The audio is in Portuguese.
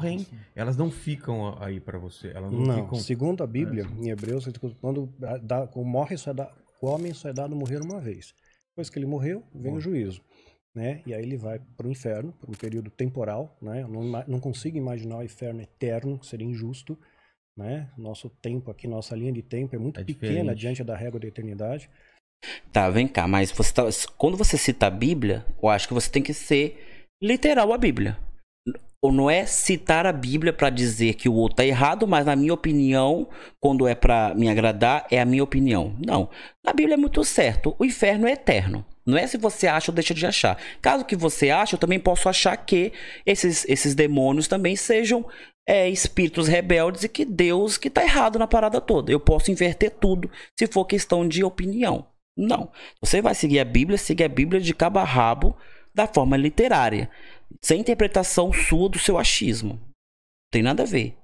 morrem, elas não ficam aí para você. Elas não, não ficam... segundo a Bíblia, é. em Hebreus, tá quando, dá, morre, só é da, o homem só é dado morrer uma vez. Depois que ele morreu, vem Bom. o juízo. Né? E aí ele vai para o inferno, por um período temporal. Né? Eu não, não consigo imaginar o inferno eterno, seria injusto. Né? Nosso tempo aqui, nossa linha de tempo é muito é pequena diante da régua da eternidade. Tá, vem cá, mas você tá, quando você cita a Bíblia, eu acho que você tem que ser literal a Bíblia não é citar a Bíblia para dizer que o outro tá errado, mas na minha opinião, quando é para me agradar, é a minha opinião. Não. Na Bíblia é muito certo. O inferno é eterno. Não é se você acha ou deixa de achar. Caso que você ache, eu também posso achar que esses, esses demônios também sejam é, espíritos rebeldes e que Deus que está errado na parada toda. Eu posso inverter tudo se for questão de opinião. Não. Você vai seguir a Bíblia, segue a Bíblia de cabo a rabo da forma literária, sem interpretação sua do seu achismo. Não tem nada a ver.